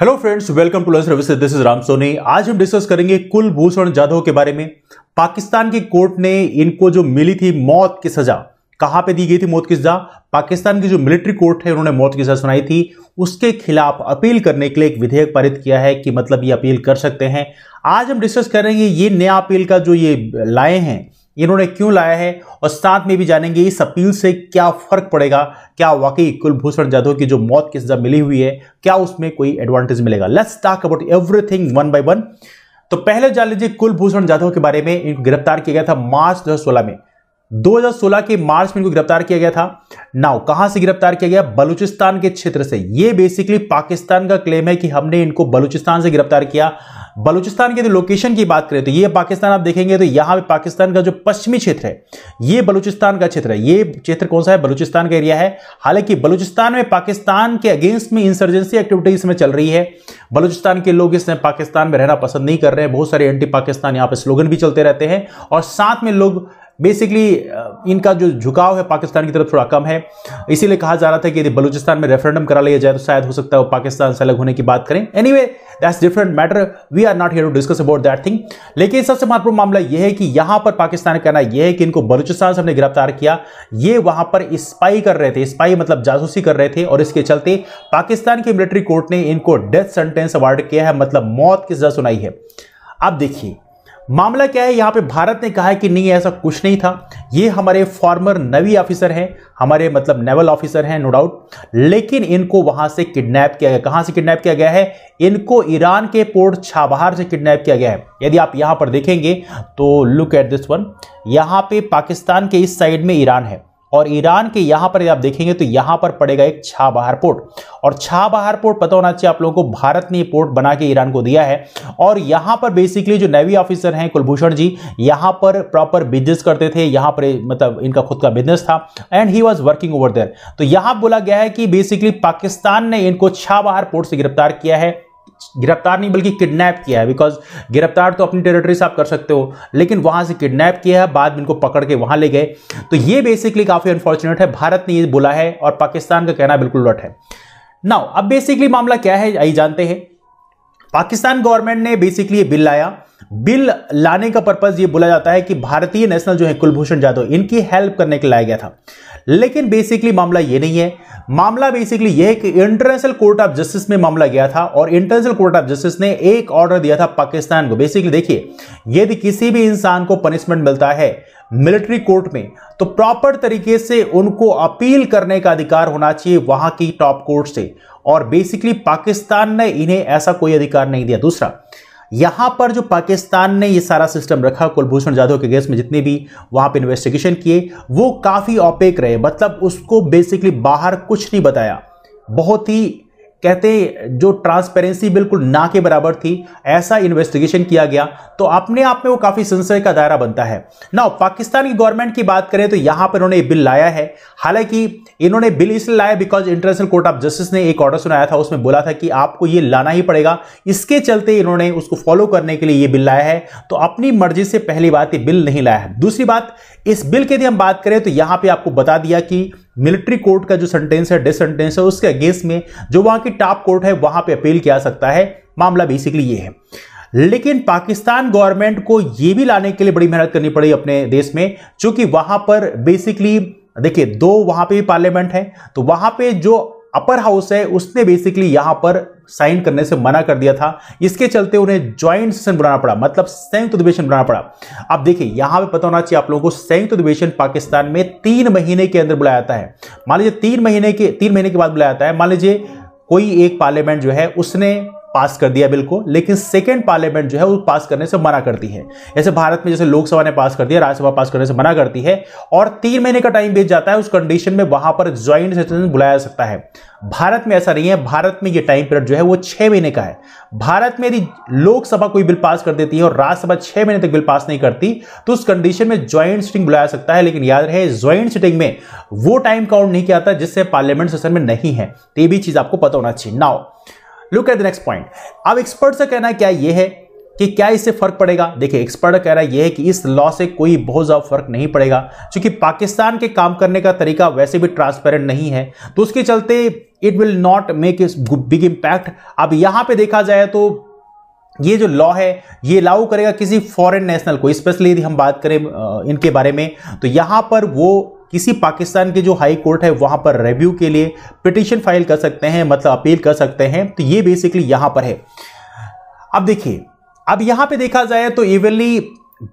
hello friends welcome to learn this is Ram Soni आज हम discuss करेंगे कुलभूषण जाधव के बारे में पाकिस्तान की कोर्ट ने इनको जो मिली थी मौत की सजा कहां पे दी गई थी मौत की सजा पाकिस्तान की जो मिलिट्री कोर्ट है उन्होंने मौत की सजा सुनाई थी उसके खिलाफ अपील करने के लिए एक विधेयक पारित किया है कि मतलब ये अपील कर सकते हैं आज हम डिस्कस करेंगे ये नया अपील का जो ये लाए हैं इन्होंने क्यों लाया है और साथ में भी जानेंगे इस अपील से क्या फर्क पड़ेगा क्या वाकई कुलभूषण जाधव की जो मौत की सजा मिली हुई है क्या उसमें कोई एडवांटेज मिलेगा let's talk about everything one by one तो पहले जान लीजिए कुलभूषण जाधव के बारे में इनको गिरफ्तार किया गया था मार्च दो में 2016 के मार्च में इनको गिरफ्तार किया गया था नाउ कहां से गिरफ्तार किया गया बलूचिस्तान के क्षेत्र से ये बेसिकली पाकिस्तान का क्लेम है कि हमने इनको बलूचिस्तान से गिरफ्तार किया बलूचिस्तान के जो लोकेशन की बात करें तो ये पाकिस्तान आप देखेंगे तो यहां पे पाकिस्तान का जो पश्चिमी क्षेत्र है ये बलूचिस्तान का क्षेत्र है ये क्षेत्र कौन सा है बलूचिस्तान का एरिया है हालांकि बलूचिस्तान में पाकिस्तान के अगेंस्ट में इंसर्जेंसी एक्टिविटी इसमें चल रही है बलूचिस्तान के लोग इसमें पाकिस्तान में रहना पसंद नहीं कर रहे हैं बहुत सारे एंटी पाकिस्तान यहाँ पे स्लोगन भी चलते रहते हैं और साथ में लोग बेसिकली uh, इनका जो झुकाव है पाकिस्तान की तरफ थोड़ा कम है इसीलिए कहा जा रहा था कि यदि बलूचिस्तान में रेफरेंडम करा लिया जाए तो शायद हो सकता है पाकिस्तान से अलग होने की बात करें anyway that's different matter we are not here to discuss about that thing लेकिन सबसे महत्वपूर्ण मामला यह है कि यहां पर पाकिस्तान का कहना यह है कि इनको बलूचिस्तान से हमने गिरफ्तार किया ये वहां पर स्पाई कर रहे थे स्पाई मतलब जासूसी कर रहे थे और इसके चलते पाकिस्तान की मिलिट्री कोर्ट ने इनको डेथ सेंटेंस अवार्ड किया है मतलब मौत की सजा सुनाई है अब देखिए मामला क्या है यहाँ पे भारत ने कहा है कि नहीं ऐसा कुछ नहीं था ये हमारे फॉर्मर नवी ऑफिसर हैं हमारे मतलब नेवल ऑफिसर हैं नो डाउट लेकिन इनको वहाँ से किडनैप किया गया कहाँ से किडनैप किया गया है इनको ईरान के पोर्ट छाबहार से किडनैप किया गया है यदि आप यहाँ पर देखेंगे तो लुक एट दिस वन यहाँ पे पाकिस्तान के इस साइड में ईरान है और ईरान के यहां पर आप देखेंगे तो यहां पर पड़ेगा एक छाबहार पोर्ट और छाबहार पोर्ट पता होना चाहिए आप लोगों को भारत ने पोर्ट बना के ईरान को दिया है और यहां पर बेसिकली जो नेवी ऑफिसर हैं कुलभूषण जी यहां पर प्रॉपर बिजनेस करते थे यहां पर मतलब इनका खुद का बिजनेस था and he was working over there तो यहां बोला गया है कि बेसिकली पाकिस्तान ने इनको छाबहार पोर्ट से गिरफ्तार किया है गिरफ्तार नहीं बल्कि किडनैप किया है बिकॉज गिरफ्तार तो अपनी टेरिटरी से आप कर सकते हो लेकिन वहां से किडनैप किया है बाद में इनको पकड़ के वहां ले गए तो ये बेसिकली काफी अनफॉर्चुनेट है भारत ने ये बोला है और पाकिस्तान का कहना बिल्कुल उलट है नाउ अब बेसिकली मामला क्या है आई जानते हैं पाकिस्तान गवर्नमेंट ने बेसिकली ये बिल लाया बिल लाने का पर्पज ये बोला जाता है कि भारतीय नेशनल जो है कुलभूषण जाधव इनकी हेल्प करने के लाया गया था लेकिन बेसिकली मामला ये नहीं है मामला बेसिकली यह है कि इंटरनेशनल कोर्ट ऑफ जस्टिस में मामला गया था और इंटरनेशनल कोर्ट ऑफ जस्टिस ने एक ऑर्डर दिया था पाकिस्तान को बेसिकली देखिए यदि किसी भी इंसान को पनिशमेंट मिलता है मिलिट्री कोर्ट में तो प्रॉपर तरीके से उनको अपील करने का अधिकार होना चाहिए वहां की टॉप कोर्ट से और बेसिकली पाकिस्तान ने इन्हें ऐसा कोई अधिकार नहीं दिया दूसरा यहां पर जो पाकिस्तान ने ये सारा सिस्टम रखा कुलभूषण जाधव के केस में जितने भी वहां पे इन्वेस्टिगेशन किए वो काफी ऑपेक रहे मतलब उसको बेसिकली बाहर कुछ नहीं बताया बहुत ही कहते जो ट्रांसपेरेंसी बिल्कुल ना के बराबर थी ऐसा इन्वेस्टिगेशन किया गया तो अपने आप में वो काफ़ी संशय का दायरा बनता है ना पाकिस्तान की गवर्नमेंट की बात करें तो यहां पर इन्होंने बिल लाया है हालांकि इन्होंने बिल इसलिए लाया because International Court of Justice ने एक ऑर्डर सुनाया था उसमें बोला था कि आपको ये लाना ही पड़ेगा इसके चलते इन्होंने उसको फॉलो करने के लिए ये बिल लाया है तो अपनी मर्जी से पहली बात ये बिल नहीं लाया है दूसरी बात इस बिल की यदि हम बात करें तो यहां पर आपको बता दिया कि मिलिट्री कोर्ट का जो सेंटेंस है डेथ सेंटेंस है उसके अगेंस्ट में जो वहां की टॉप कोर्ट है वहां पे अपील किया सकता है मामला बेसिकली ये है लेकिन पाकिस्तान गवर्नमेंट को यह भी लाने के लिए बड़ी मेहनत करनी पड़ी अपने देश में चूंकि वहां पर बेसिकली देखिए दो वहां पे भी पार्लियामेंट है तो वहां पे जो अपर हाउस है उसने बेसिकली यहां पर साइन करने से मना कर दिया था इसके चलते उन्हें ज्वाइंट सेशन बनाना पड़ा मतलब संयुक्त अधिवेशन बनाना पड़ा अब देखिए यहां पे पता होना चाहिए आप लोगों को संयुक्त अधिवेशन पाकिस्तान में तीन महीने के अंदर बुलाया जाता है मान लीजिए तीन महीने के तीन महीने के बाद बुलाया जाता है मान लीजिए कोई एक पार्लियामेंट जो है उसने पास कर दिया बिल को लेकिन सेकेंड पार्लियामेंट जो है वो पास करने से मना करती है ऐसे भारत में जैसे लोकसभा ने पास कर दिया राज्यसभा पास करने से मना करती है और तीन महीने का टाइम बीत जाता है उस कंडीशन में वहां पर ज्वाइंट सेशन बुलाया जा सकता है भारत में ऐसा नहीं है भारत में ये टाइम पीरियड जो है वो छह महीने का है भारत में यदि लोकसभा कोई बिल पास कर देती है और राज्यसभा छह महीने तक बिल पास नहीं करती तो उस कंडीशन में ज्वाइंट सिटिंग बुलाया सकता है लेकिन याद रहे ज्वाइंट सिटिंग में वो टाइम काउंट नहीं किया जाता जिससे पार्लियामेंट सेशन में नहीं है तो ये भी चीज आपको पता होना चाहिए now look at the next point अब एक्सपर्ट का कहना क्या यह है कि क्या इससे फर्क पड़ेगा देखिए एक्सपर्ट कह रहा है यह है कि इस लॉ से कोई बहुत ज़्यादा फर्क नहीं पड़ेगा क्योंकि पाकिस्तान के काम करने का तरीका वैसे भी ट्रांसपेरेंट नहीं है तो उसके चलते it will not make this big impact अब यहां पे देखा जाए तो ये जो लॉ है ये लागू करेगा किसी फॉरेन नेशनल को स्पेशली यदि हम बात करें इनके बारे में तो यहां पर वो किसी पाकिस्तान के जो हाई कोर्ट है वहां पर रिव्यू के लिए पिटिशन फाइल कर सकते हैं मतलब अपील कर सकते हैं तो ये बेसिकली यहां पर है अब देखिए अब यहां पे देखा जाए तो इवनली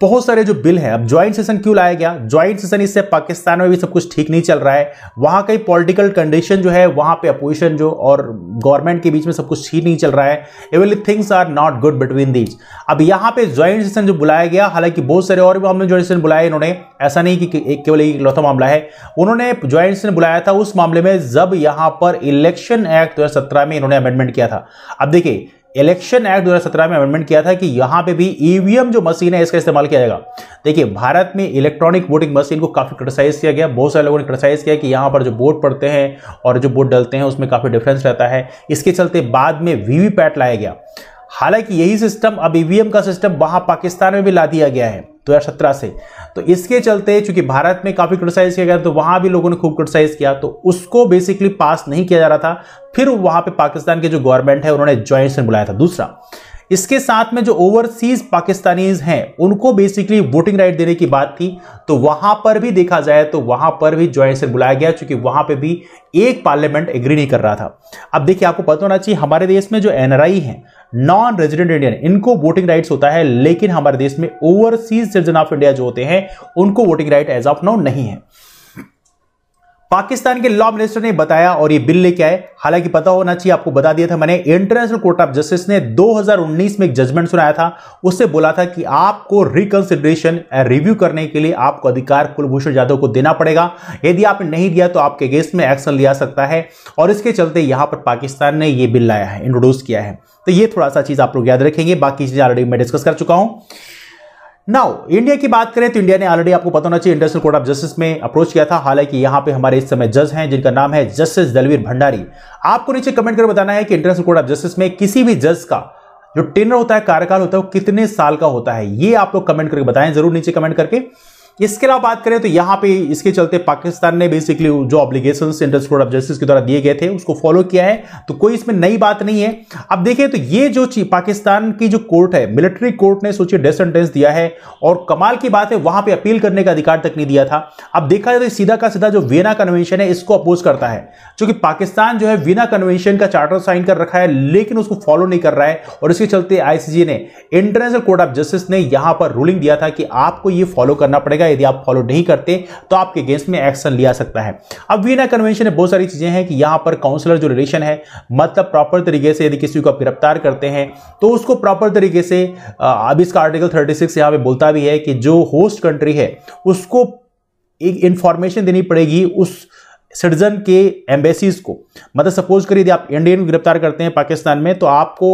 बहुत सारे जो बिल हैं अब ज्वाइंट सेशन क्यों लाया गया ज्वाइंट सेशन इससे पाकिस्तान में भी सब कुछ ठीक नहीं चल रहा है वहाँ कई पॉलिटिकल कंडीशन जो है वहाँ पे अपोजिशन जो और गवर्नमेंट के बीच में सब कुछ ठीक नहीं चल रहा है every things are not good between these अब यहाँ पे ज्वाइंट सेशन जो बुलाया गया हालांकि बहुत सारे और भी हमने ज्वाइंट सेशन बुलाया इन्होंने ऐसा नहीं कि एक केवल एक लौथा मामला है उन्होंने ज्वाइंट सेशन बुलाया था उस मामले में जब यहाँ पर इलेक्शन एक्ट दो में इन्होंने अमेंडमेंट किया था अब देखिए इलेक्शन एक्ट 2017 में अमेंडमेंट किया था कि यहां पे भी ईवीएम e जो मशीन है इसका इस्तेमाल किया जाएगा देखिए भारत में इलेक्ट्रॉनिक वोटिंग मशीन को काफ़ी क्रिटिसाइज किया गया बहुत सारे लोगों ने क्रिटिसाइज किया कि यहाँ पर जो वोट पड़ते हैं और जो वोट डलते हैं उसमें काफ़ी डिफरेंस रहता है इसके चलते बाद में वीवीपैट लाया गया हालांकि यही सिस्टम अब ईवीएम e का सिस्टम वहां पाकिस्तान में भी ला दिया गया है दो से तो इसके चलते चूंकि भारत में काफ़ी क्रिटिसाइज़ किया गया तो वहां भी लोगों ने खूब क्रिटिसाइज़ किया तो उसको बेसिकली पास नहीं किया जा रहा था फिर वहां पे पाकिस्तान के जो गवर्नमेंट है उन्होंने ज्वाइंट से बुलाया था दूसरा इसके साथ में जो ओवरसीज पाकिस्तानीज हैं उनको बेसिकली वोटिंग राइट देने की बात थी तो वहां पर भी देखा जाए तो वहां पर भी ज्वाइंट से बुलाया गया चूंकि वहां पे भी एक पार्लियामेंट एग्री नहीं कर रहा था अब देखिए आपको पता होना चाहिए हमारे देश में जो एनआरआई है नॉन रेजिडेंट इंडियन इनको वोटिंग राइट्स होता है लेकिन हमारे देश में ओवरसीज सिटीजन ऑफ इंडिया जो होते हैं उनको voting right as of now नहीं है पाकिस्तान के लॉ मिनिस्टर ने बताया और ये बिल लेके आए हालांकि पता होना चाहिए आपको बता दिया था मैंने इंटरनेशनल कोर्ट ऑफ जस्टिस ने 2019 में एक जजमेंट सुनाया था उससे बोला था कि आपको रिकंसिडरेशन रिव्यू करने के लिए आपको अधिकार कुलभूषण जाधव को देना पड़ेगा यदि आपने नहीं दिया तो आपके अगेंस्ट में एक्शन लिया सकता है और इसके चलते यहां पर पाकिस्तान ने यह बिल लाया है इंट्रोड्यूस किया है तो ये थोड़ा सा चीज आप लोग याद रखेंगे बाकी चीजें ऑलरेडी मैं डिस्कस कर चुका हूं नाउ इंडिया की बात करें तो इंडिया ने ऑलरेडी आपको पता होना चाहिए इंडस्ट्रियल कोर्ट ऑफ जस्टिस में अप्रोच किया था हालांकि यहां पे हमारे इस समय जज हैं जिनका नाम है जस्टिस दलवीर भंडारी आपको नीचे कमेंट कर बताना है कि इंटरनेशनल कोर्ट ऑफ जस्टिस में किसी भी जज का जो टेनर होता है कार्यकाल होता है वो कितने साल का होता है ये आप लोग कमेंट करके बताएं जरूर नीचे कमेंट करके इसके अलावा बात करें तो यहाँ पे इसके चलते पाकिस्तान ने बेसिकली जो obligation central court of justice के द्वारा दिए गए थे उसको फॉलो किया है तो कोई इसमें नई बात नहीं है अब देखिए तो ये जो पाकिस्तान की जो कोर्ट है मिलिट्री कोर्ट ने सोचिए डेथ सेंटेंस दिया है और कमाल की बात है वहां पर अपील करने का अधिकार तक नहीं दिया था अब देखा जाए तो सीधा का सीधा जो वीना कन्वेंशन है इसको अपोज करता है क्योंकि पाकिस्तान जो है वीना कन्वेंशन का चार्टर साइन कर रखा है लेकिन उसको फॉलो नहीं कर रहा है और इसके चलते आईसीजी ने इंटरनेशनल कोर्ट ऑफ जस्टिस ने यहां पर रूलिंग दिया था कि आपको ये फॉलो करना पड़ेगा है यदि आप फॉलो नहीं करते तो आपके अगेंस्ट में एक्शन लिया सकता है अब वीना कन्वेंशन में बहुत सारी चीज़ें हैं कि यहां पर काउंसलर जो रिलेशन है मतलब प्रॉपर तरीके से यदि किसी को आप गिरफ्तार करते हैं तो उसको प्रॉपर तरीके से अब इसका आर्टिकल थर्टी सिक्स यहां पर बोलता भी है कि जो होस्ट कंट्री है उसको एक इंफॉर्मेशन देनी पड़ेगी उस सिटीजन के एम्बेसीज को मतलब सपोज करिए यदि आप इंडियन को गिरफ्तार करते हैं पाकिस्तान में तो आपको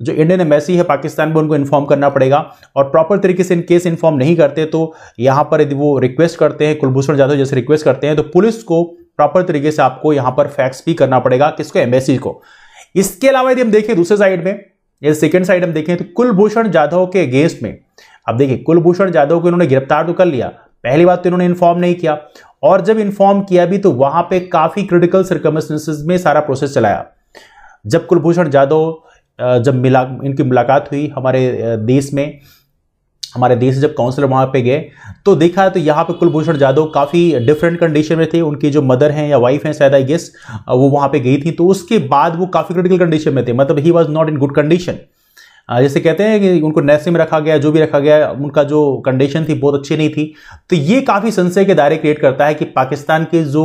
जो इंडियन एम्बेसी है पाकिस्तान में उनको इन्फॉर्म करना पड़ेगा और प्रॉपर तरीके से इन केस इन्फॉर्म नहीं करते तो यहाँ पर यदि वो रिक्वेस्ट करते हैं कुलभूषण जाधव जैसे रिक्वेस्ट करते हैं तो पुलिस को प्रॉपर तरीके से आपको यहाँ पर फैक्स भी करना पड़ेगा किसको एम्बेसी को इसके अलावा यदि हम देखें दूसरे साइड में या सेकेंड साइड हम देखें तो कुलभूषण जाधव के अगेंस्ट में अब देखिए कुलभूषण जाधव को इन्होंने गिरफ्तार तो कर लिया पहली बात तो इन्होंने इन्फॉर्म नहीं किया और जब इन्फॉर्म किया भी तो वहां पे काफी क्रिटिकल सर्कमस्टेंसेज में सारा प्रोसेस चलाया जब कुलभूषण जाधव जब मिला इनकी मुलाकात हुई हमारे देश में हमारे देश से जब काउंसलर वहाँ पे गए तो देखा तो यहाँ पे कुलभूषण जाधव काफ़ी डिफरेंट कंडीशन में थे उनकी जो मदर हैं या वाइफ हैं शायद आई गेस वो वहाँ पे गई थी तो उसके बाद वो काफ़ी क्रिटिकल कंडीशन में थे मतलब he was not in good condition जैसे कहते हैं कि उनको नैसे में रखा गया जो भी रखा गया उनका जो कंडीशन थी बहुत अच्छी नहीं थी तो ये काफ़ी संशय के दायरे क्रिएट करता है कि पाकिस्तान के जो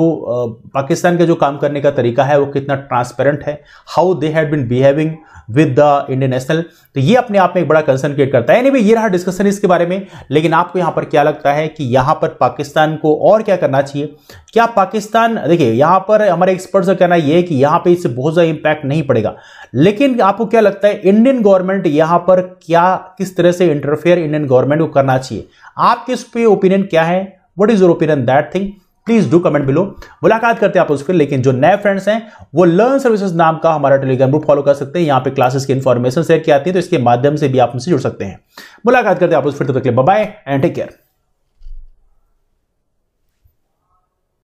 पाकिस्तान का जो काम करने का तरीका है वो कितना ट्रांसपेरेंट है how they had been behaving with the Indian national तो ये अपने आप में एक बड़ा कंसर्न क्रिएट करता है यानी anyway, ये रहा डिस्कशन इसके बारे में लेकिन आपको यहाँ पर क्या लगता है कि यहाँ पर पाकिस्तान को और क्या करना चाहिए क्या पाकिस्तान देखिए यहाँ पर हमारे एक्सपर्ट्स का कहना यह है कि यहाँ पे इससे बहुत ज़्यादा इंपैक्ट नहीं पड़ेगा लेकिन आपको क्या लगता है इंडियन गवर्नमेंट यहाँ पर क्या किस तरह से इंटरफेयर इंडियन गवर्नमेंट को करना चाहिए आपके इस पर ओपिनियन क्या है what is your opinion that thing please do comment below मुलाकात करते हैं आप उसके लेकिन जो नए फ्रेंड्स हैं वो लर्न सर्विसेज नाम का हमारा टेलीग्राम ग्रुप फॉलो कर सकते हैं यहाँ पे क्लासेस की इन्फॉर्मेशन शेयर की आती है तो इसके माध्यम से भी आप हमसे जुड़ सकते हैं मुलाकात करते हैं आप उस फिर तब तक बाय एंड टेक केयर